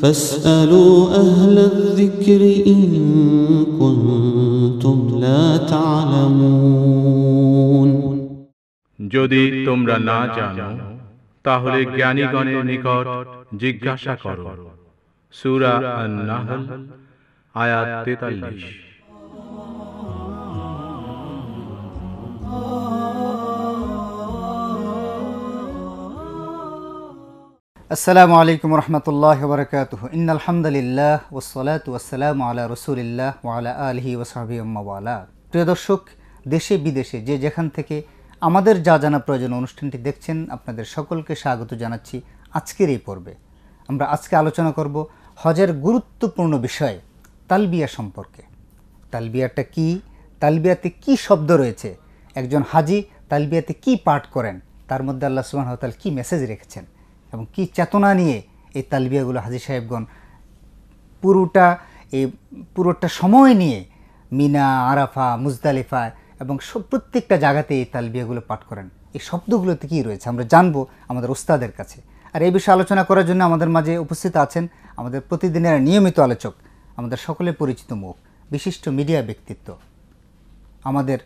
فاسألوا أهل الذكر إن كنتم لا تعلمون যদি তোমরা না জানো তাহলে জ্ঞানীগণের নিকট জিজ্ঞাসা করো সুরা আয়াত 43 আসসালামু আলাইকুম রহমতুল্লাহ বরকাত ইনালহামদুলিল্লাহ ওসলাত ওসালাম আলা রসুলিল্লাহ ওয়ালা আলহি ওসাহাবি আম্মাওয়ালা প্রিয় দর্শক দেশে বিদেশে যে যেখান থেকে আমাদের যা জানা প্রয়োজন অনুষ্ঠানটি দেখছেন আপনাদের সকলকে স্বাগত জানাচ্ছি আজকের এই পর্বে আমরা আজকে আলোচনা করব হজের গুরুত্বপূর্ণ বিষয় তালবিয়া সম্পর্কে তালবিয়াটা কি তালবিয়াতে কি শব্দ রয়েছে একজন হাজি তালবিয়াতে কি পাঠ করেন তার মধ্যে আল্লাহ সুবাহ তাল কী মেসেজ রেখেছেন এবং কি চেতনা নিয়ে এই তালবিয়াগুলো হাজির সাহেবগণ পুরোটা এই পুরোটা সময় নিয়ে মিনা আরাফা মুজদালিফা এবং সব প্রত্যেকটা জায়গাতে এই তালবিয়াগুলো পাঠ করেন এই শব্দগুলোতে কী রয়েছে আমরা জানবো আমাদের ওস্তাদের কাছে আর এই বিষয়ে আলোচনা করার জন্য আমাদের মাঝে উপস্থিত আছেন আমাদের প্রতিদিনের নিয়মিত আলোচক আমাদের সকলে পরিচিত মুখ বিশিষ্ট মিডিয়া ব্যক্তিত্ব আমাদের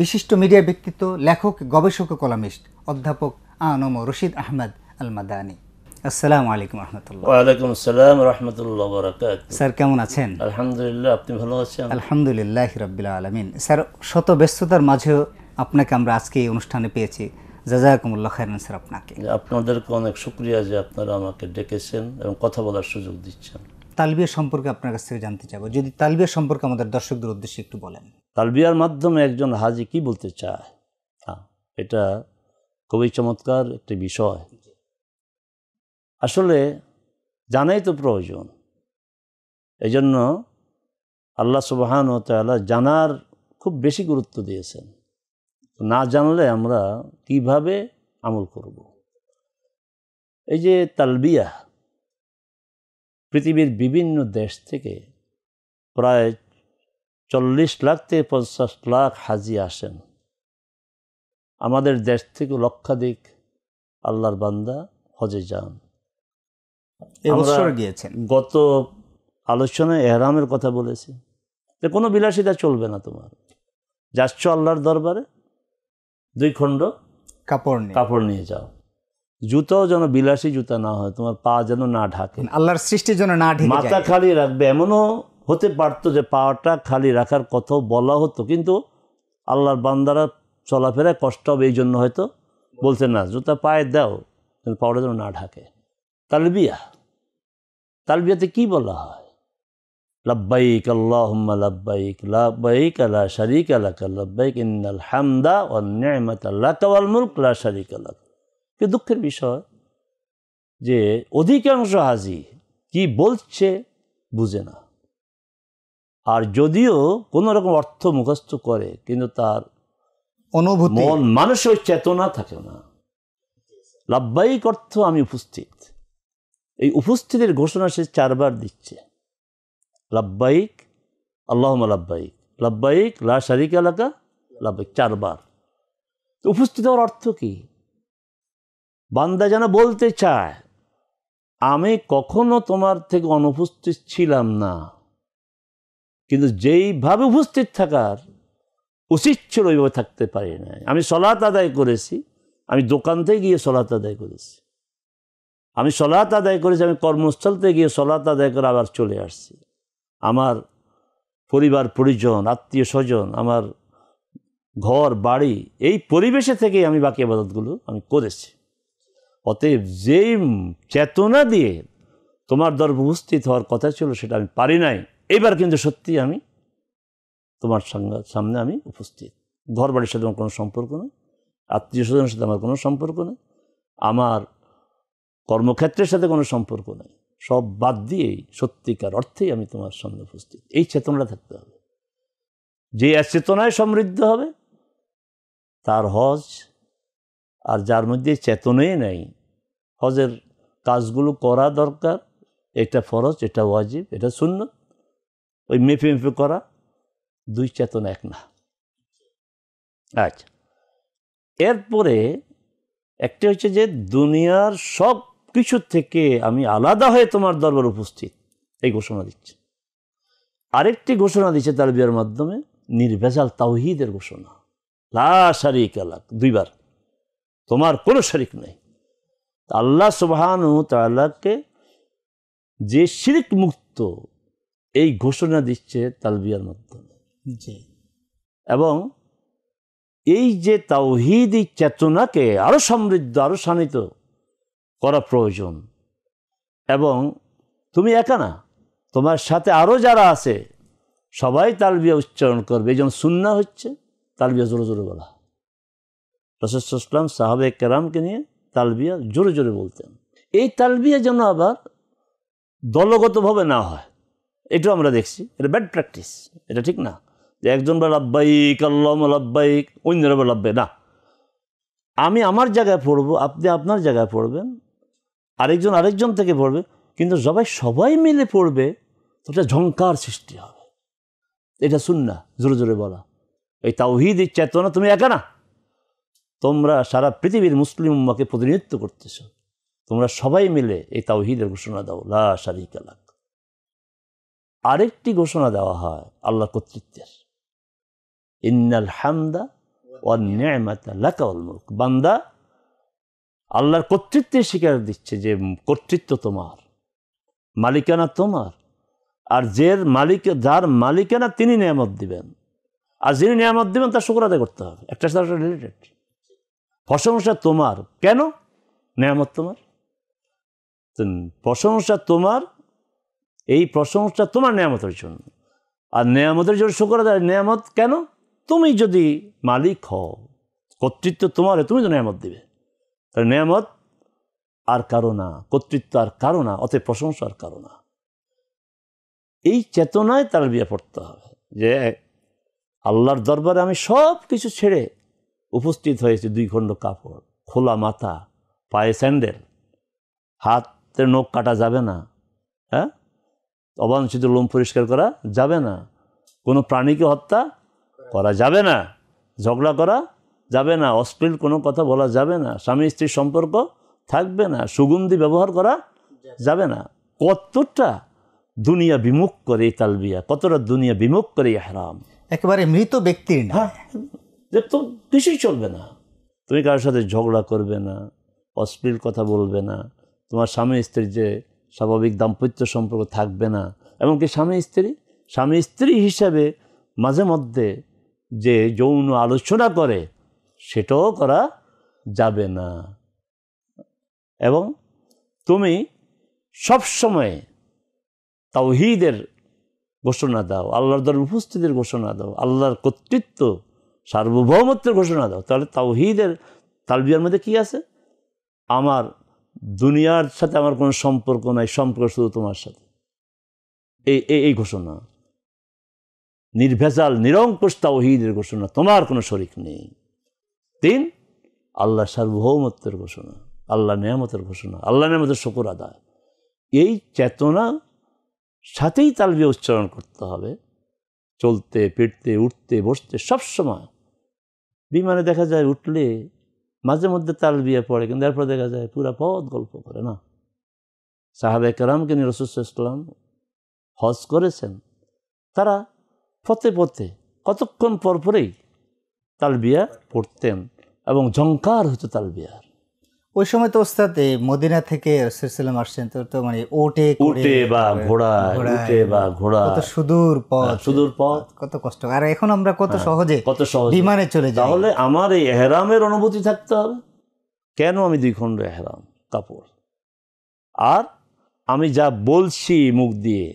বিশিষ্ট মিডিয়া ব্যক্তিত্ব লেখক গবেষক কলামিস্ট অধ্যাপক আনম রশিদ আহমেদ আলমাদানি মাদানি আসসালামু আলাইকুম রহমতুল্লাহ ওয়ালাইকুম আসসালাম রহমতুল্লাহ বরাকাত স্যার কেমন আছেন আলহামদুলিল্লাহ আপনি ভালো আছেন আলহামদুলিল্লাহ রবিল আলমিন স্যার শত ব্যস্ততার মাঝেও আপনাকে আমরা আজকে এই অনুষ্ঠানে পেয়েছি জাজাকুমুল্লাহ খাইরান স্যার আপনাকে আপনাদেরকে অনেক শুক্রিয়া যে আপনারা আমাকে ডেকেছেন এবং কথা বলার সুযোগ দিচ্ছেন তালবিয়া সম্পর্কে আপনার কাছ থেকে জানতে চাবো যদি তালবিয়া সম্পর্কে আমাদের দর্শকদের উদ্দেশ্যে একটু বলেন তালবিয়ার মাধ্যমে একজন হাজি কি বলতে চায় এটা খুবই চমৎকার একটি বিষয় আসলে জানাই তো প্রয়োজন এই জন্য আল্লাহ সুবাহান ও তালা জানার খুব বেশি গুরুত্ব দিয়েছেন না জানলে আমরা কিভাবে আমল করব। এই যে তালবিয়া পৃথিবীর বিভিন্ন দেশ থেকে প্রায় চল্লিশ লাখ থেকে পঞ্চাশ লাখ হাজি আসেন আমাদের দেশ থেকে লক্ষাধিক আল্লাহর বান্দা হজে যান এবছর গিয়েছেন গত আলোচনায় এহরামের কথা বলেছি যে কোনো বিলাসিতা চলবে না তোমার যাচ্ছ আল্লাহর দরবারে দুই খণ্ড কাপড় কাপড় নিয়ে যাও জুতাও যেন বিলাসী জুতা না হয় তোমার পা যেন না ঢাকে আল্লাহর সৃষ্টি যেন না ঢাকে মাথা খালি রাখবে এমনও হতে পারতো যে পাটা খালি রাখার কথাও বলা হতো কিন্তু আল্লাহর বান্দারা চলাফেরায় কষ্ট হবে এই জন্য হয়তো বলছে না জুতা পায়ে দাও পাওয়াটা যেন না ঢাকে তালবিয়া তালবিয়াতে কি বলা হয় লাব্বাইক আল্লাহম্মা লাব্বাইক লাব্বাইক আলা শারিক আলাক লাব্বাইক ইন্নাল হামদা ও ন্যায়মাত আল্লাহ কাওয়াল মুলক লা শারিক আলাক কি দুঃখের বিষয় যে অধিকাংশ হাজি কি বলছে বুঝে না আর যদিও কোনো রকম অর্থ মুখস্থ করে কিন্তু তার অনুভূতি মন মানুষের চেতনা থাকে না লাব্বাইক অর্থ আমি উপস্থিত এই উপস্থিতির ঘোষণা সে চারবার দিচ্ছে লাব্বাইক আল্লাহ লাব্বাইক লাব্বাইক লা শারিক এলাকা লাব্বাইক চারবার তো উপস্থিত হওয়ার অর্থ কী বান্দা যেন বলতে চায় আমি কখনো তোমার থেকে অনুপস্থিত ছিলাম না কিন্তু যেইভাবে উপস্থিত থাকার উচিত ছিল ওইভাবে থাকতে পারি না আমি সলাত আদায় করেছি আমি দোকান থেকে গিয়ে সলাত আদায় করেছি আমি সলাত আদায় করেছি আমি কর্মস্থলতে গিয়ে সলাত আদায় করে আবার চলে আসছি আমার পরিবার পরিজন আত্মীয় স্বজন আমার ঘর বাড়ি এই পরিবেশে থেকেই আমি বাকি আবাদতগুলো আমি করেছি অতএব যেই চেতনা দিয়ে তোমার দর উপস্থিত হওয়ার কথা ছিল সেটা আমি পারি নাই এবার কিন্তু সত্যি আমি তোমার সামনে আমি উপস্থিত ঘর বাড়ির সাথে আমার কোনো সম্পর্ক নেই আত্মীয় স্বজনের সাথে আমার কোনো সম্পর্ক নেই আমার কর্মক্ষেত্রের সাথে কোনো সম্পর্ক নেই সব বাদ দিয়েই সত্যিকার অর্থেই আমি তোমার সামনে উপস্থিত এই চেতনাটা থাকতে হবে যে চেতনায় সমৃদ্ধ হবে তার হজ আর যার মধ্যে চেতনাই নেই হজের কাজগুলো করা দরকার এটা ফরজ এটা ওয়াজিব এটা শূন্য ওই মেপে মেপে করা দুই চেতনা এক না আচ্ছা এরপরে একটা হচ্ছে যে দুনিয়ার সব কিছুর থেকে আমি আলাদা হয়ে তোমার দরবার উপস্থিত এই ঘোষণা দিচ্ছে আরেকটি ঘোষণা দিচ্ছে তার বিয়ার মাধ্যমে নির্ভেজাল তাওহিদের ঘোষণা লাশারিক আলাক দুইবার তোমার কোনো শারিক নেই আল্লাহ সুবাহানু তাল্লাহকে যে শিরিক মুক্ত এই ঘোষণা দিচ্ছে তালবিয়ার মাধ্যমে জি এবং এই যে তাওহিদি চেতনাকে আরও সমৃদ্ধ আরও শানিত করা প্রয়োজন এবং তুমি একা না তোমার সাথে আরও যারা আছে সবাই তালবিয়া উচ্চারণ করবে এই যেমন সুন্না হচ্ছে তালবিয়া জোরে জোরে বলা রসদাম সাহাবে কেরামকে নিয়ে তালবিয়া জোরে জোরে বলতেন এই তালবিয়া যেন আবার দলগতভাবে না হয় এটাও আমরা দেখছি এটা ব্যাড প্র্যাকটিস এটা ঠিক না যে একজন বা লাভবাহিক আল্লাহ লাভবাহিক অন্যরা বা লাভবে না আমি আমার জায়গায় পড়বো আপনি আপনার জায়গায় পড়বেন আরেকজন আরেকজন থেকে পড়বে কিন্তু সবাই সবাই মিলে পড়বে তো ঝঙ্কার সৃষ্টি হবে এটা শুন না জোরে জোরে বলা এই তাওহিদ এই চেতনা তুমি একা না তোমরা সারা পৃথিবীর মুসলিম উম্মাকে প্রতিনিধিত্ব করতেছ তোমরা সবাই মিলে এই তাওহিদের ঘোষণা দাও লা শারিক কালাক আরেকটি ঘোষণা দেওয়া হয় আল্লাহ কর্তৃত্বের ইন্নাল হামদা ও মাতা লাকাউল মুলক বান্দা আল্লাহর কর্তৃত্বের স্বীকার দিচ্ছে যে কর্তৃত্ব তোমার মালিকানা তোমার আর যে মালিক যার মালিকানা তিনি নিয়ামত দিবেন আর যিনি নিয়ামত দিবেন তার শুক্র আদায় করতে হবে একটা সাথে রিলেটেড প্রশংসা তোমার কেন নিয়ামত তোমার প্রশংসা তোমার এই প্রশংসা তোমার নিয়ামতের জন্য আর নিয়ামতের জন্য শুক্র আদায় নিয়ামত কেন তুমি যদি মালিক হও কর্তৃত্ব তোমার তুমি তো নিয়ামত দিবে তার নিয়ামত আর কারো না কর্তৃত্ব আর কারো না অতএব প্রশংসা আর কারো না এই চেতনায় তার বিয়ে পড়তে হবে যে আল্লাহর দরবারে আমি সব কিছু ছেড়ে উপস্থিত হয়েছে দুই খণ্ড কাপড় খোলা মাথা পায়ে স্যান্ডেল হাতের নখ কাটা যাবে না হ্যাঁ অবাঞ্ছিত লোম পরিষ্কার করা যাবে না কোনো প্রাণীকে হত্যা করা যাবে না ঝগড়া করা যাবে না অশ্লীল কোনো কথা বলা যাবে না স্বামী স্ত্রীর সম্পর্ক থাকবে না সুগন্ধি ব্যবহার করা যাবে না কতটা দুনিয়া বিমুখ করে এই তালবিয়া কতটা দুনিয়া বিমুখ করে হারাম একেবারে মৃত ব্যক্তির না হ্যাঁ, যে তো কিছুই চলবে না তুমি কারোর সাথে ঝগড়া করবে না অশ্লীল কথা বলবে না তোমার স্বামী স্ত্রীর যে স্বাভাবিক দাম্পত্য সম্পর্ক থাকবে না এমনকি স্বামী স্ত্রী স্বামী স্ত্রী হিসাবে মাঝে মধ্যে যে যৌন আলোচনা করে সেটাও করা যাবে না এবং তুমি সবসময় তাওহিদের ঘোষণা দাও আল্লাহর দর উপস্থিতির ঘোষণা দাও আল্লাহর কর্তৃত্ব সার্বভৌমত্বের ঘোষণা দাও তাহলে তাওহিদের তালবিয়ার মধ্যে কি আছে আমার দুনিয়ার সাথে আমার কোনো সম্পর্ক নাই সম্পর্ক শুধু তোমার সাথে এই এই ঘোষণা নির্ভেজাল নিরঙ্কুশ তাওহিদের ঘোষণা তোমার কোনো শরিক নেই তিন আল্লাহ সার্বভৌমত্বের ঘোষণা আল্লাহ নিয়ামতের ঘোষণা আল্লাহ নিয়ামতের শকুর আদায় এই চেতনা সাথেই তালবি উচ্চারণ করতে হবে চলতে ফিরতে উঠতে বসতে সবসময় বিমানে দেখা যায় উঠলে মাঝে মধ্যে তালবিয়া পড়ে কিন্তু এরপর দেখা যায় পুরা পথ গল্প করে না সাহাবে কালামকে নিয়ে রসুল ইসলাম হজ করেছেন তারা পথে পথে কতক্ষণ পরপরেই তালবিয়া পড়তেন এবং ঝঙ্কার হতো তালবিয়ার ওই সময় তো ওস্তাদ মদিনা থেকে রসুলাম আসছেন তো তো মানে ওটে উঠে বা ঘোড়া উঠে বা ঘোড়া কত সুদূর পথ হ্যাঁ, সুদূর পথ কত কষ্ট আর এখন আমরা কত হ্যাঁ, সহজে কত সহজে বিমানে চলে যাই তাহলে আমার এই এহরামের অনুভূতি থাকতে হবে কেন আমি দুই খণ্ড এহরাম কাপড় আর আমি যা বলছি মুখ দিয়ে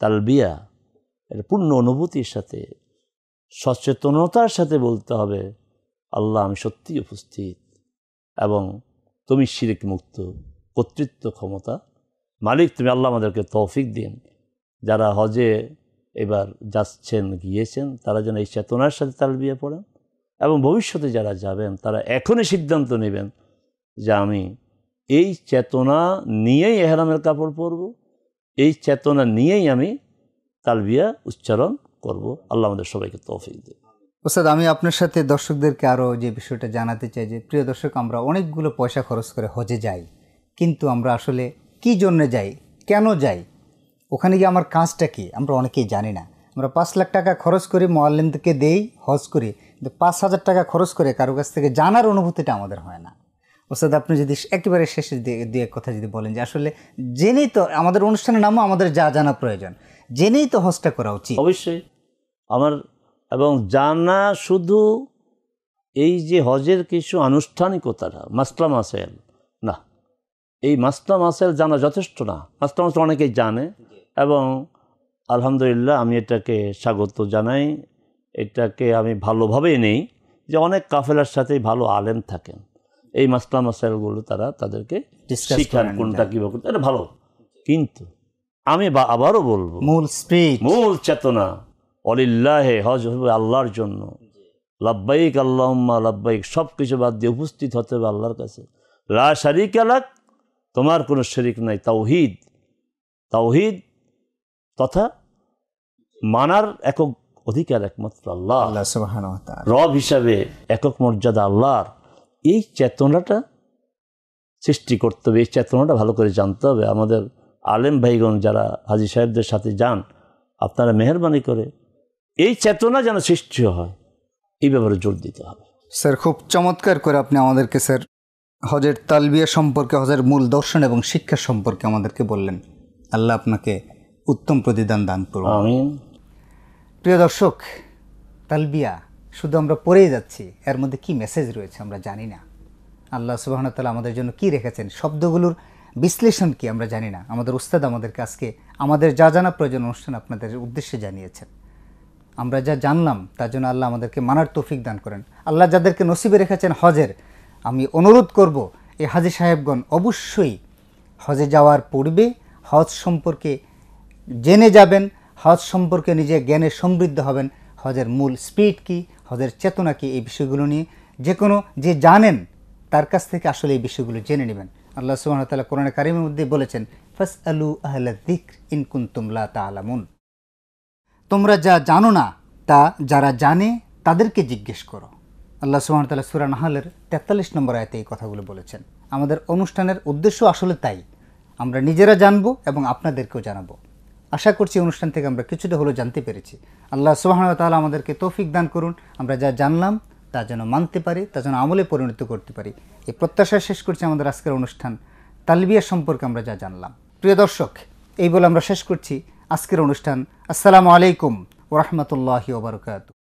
তালবিয়া এটা পূর্ণ অনুভূতির সাথে সচেতনতার সাথে বলতে হবে আল্লাহ আমি সত্যি উপস্থিত এবং তুমি শিরিক মুক্ত কর্তৃত্ব ক্ষমতা মালিক তুমি আল্লাহ আমাদেরকে তৌফিক দিন যারা হজে এবার যাচ্ছেন গিয়েছেন তারা যেন এই চেতনার সাথে তাল বিয়ে পড়েন এবং ভবিষ্যতে যারা যাবেন তারা এখনই সিদ্ধান্ত নেবেন যে আমি এই চেতনা নিয়েই এহরামের কাপড় পরব এই চেতনা নিয়েই আমি তালবিয়া উচ্চারণ করব আল্লাহ আমাদের সবাইকে তৌফিক দেবে ওস্তাদ আমি আপনার সাথে দর্শকদেরকে আরও যে বিষয়টা জানাতে চাই যে প্রিয় দর্শক আমরা অনেকগুলো পয়সা খরচ করে হজে যাই কিন্তু আমরা আসলে কি জন্য যাই কেন যাই ওখানে গিয়ে আমার কাজটা কী আমরা অনেকেই জানি না আমরা পাঁচ লাখ টাকা খরচ করি মোয়াল্লিমকে দেই হজ করি কিন্তু পাঁচ হাজার টাকা খরচ করে কারো কাছ থেকে জানার অনুভূতিটা আমাদের হয় না ওস্তাদ আপনি যদি একেবারে শেষে দিয়ে এক কথা যদি বলেন যে আসলে জেনেই তো আমাদের অনুষ্ঠানের নামও আমাদের যা জানা প্রয়োজন জেনেই তো হজটা করা উচিত অবশ্যই আমার এবং জানা শুধু এই যে হজের কিছু আনুষ্ঠানিকতাটা মাসলা মাসেল না এই মাসলা মাসেল জানা যথেষ্ট না মাসলা মাসেল অনেকেই জানে এবং আলহামদুলিল্লাহ আমি এটাকে স্বাগত জানাই এটাকে আমি ভালোভাবেই নেই যে অনেক কাফেলার সাথেই ভালো আলেম থাকেন এই মাসলা মাসেলগুলো তারা তাদেরকে শিখান কোনটা কীভাবে হ্যাঁ। করতে এটা ভালো কিন্তু আমি আবারও বলবো মূল স্পিচ মূল চেতনা অলিল্লাহে হজ হবে আল্লাহর জন্য লাব্বাইক আল্লাহম্মা লাব্বাইক সব কিছু বাদ দিয়ে উপস্থিত হতে হবে আল্লাহর কাছে লা শারিক আলাক তোমার কোনো শরিক নাই তাওহিদ তাওহিদ তথা মানার একক অধিকার একমাত্র আল্লাহ রব হিসাবে একক মর্যাদা আল্লাহর এই চেতনাটা সৃষ্টি করতে হবে এই চেতনাটা ভালো করে জানতে হবে আমাদের আলেম ভাইগণ যারা হাজি সাহেবদের সাথে যান আপনারা মেহরবানি করে এই চেতনা যেন সৃষ্টি হয় এই ব্যাপারে জোর দিতে হবে স্যার খুব চমৎকার করে আপনি আমাদেরকে স্যার হজের তালবিয়া সম্পর্কে হজের মূল দর্শন এবং শিক্ষা সম্পর্কে আমাদেরকে বললেন আল্লাহ আপনাকে উত্তম প্রতিদান দান করুন প্রিয় দর্শক তালবিয়া শুধু আমরা পড়েই যাচ্ছি এর মধ্যে কি মেসেজ রয়েছে আমরা জানি না আল্লাহ সুবাহন তালা আমাদের জন্য কি রেখেছেন শব্দগুলোর বিশ্লেষণ কি আমরা জানি না আমাদের উস্তাদ আমাদেরকে আজকে আমাদের যা জানা প্রয়োজন অনুষ্ঠান আপনাদের উদ্দেশ্যে জানিয়েছেন আমরা যা জানলাম তার জন্য আল্লাহ আমাদেরকে মানার তৌফিক দান করেন আল্লাহ যাদেরকে নসিবে রেখেছেন হজের আমি অনুরোধ করব এই হাজি সাহেবগণ অবশ্যই হজে যাওয়ার পূর্বে হজ সম্পর্কে জেনে যাবেন হজ সম্পর্কে নিজে জ্ঞানে সমৃদ্ধ হবেন হজের মূল স্পিড কি হজের চেতনা কি এই বিষয়গুলো নিয়ে যে কোনো যে জানেন তার কাছ থেকে আসলে এই বিষয়গুলো জেনে নেবেন আল্লাহ সুবাহতাল্লাহ কোরআন কারিমের মধ্যে বলেছেন ফাস আলু আহ্লা দিক তা আলামুন তোমরা যা জানো না তা যারা জানে তাদেরকে জিজ্ঞেস করো আল্লাহ সুহামতাল্লাহ সুরান হালের তেতাল্লিশ নম্বর আয়তে এই কথাগুলো বলেছেন আমাদের অনুষ্ঠানের উদ্দেশ্য আসলে তাই আমরা নিজেরা জানব এবং আপনাদেরকেও জানাবো আশা করছি অনুষ্ঠান থেকে আমরা কিছুটা হলেও জানতে পেরেছি আল্লাহ সুবাহতালা আমাদেরকে তৌফিক দান করুন আমরা যা জানলাম তা যেন মানতে পারি তা যেন আমলে পরিণত করতে পারি এই প্রত্যাশা শেষ করছি আমাদের আজকের অনুষ্ঠান তালবিয়া সম্পর্কে আমরা যা জানলাম প্রিয় দর্শক এই বলে আমরা শেষ করছি আজকের অনুষ্ঠান আসসালামু আলাইকুম ওরহমতুল্লাহি ওবরকাত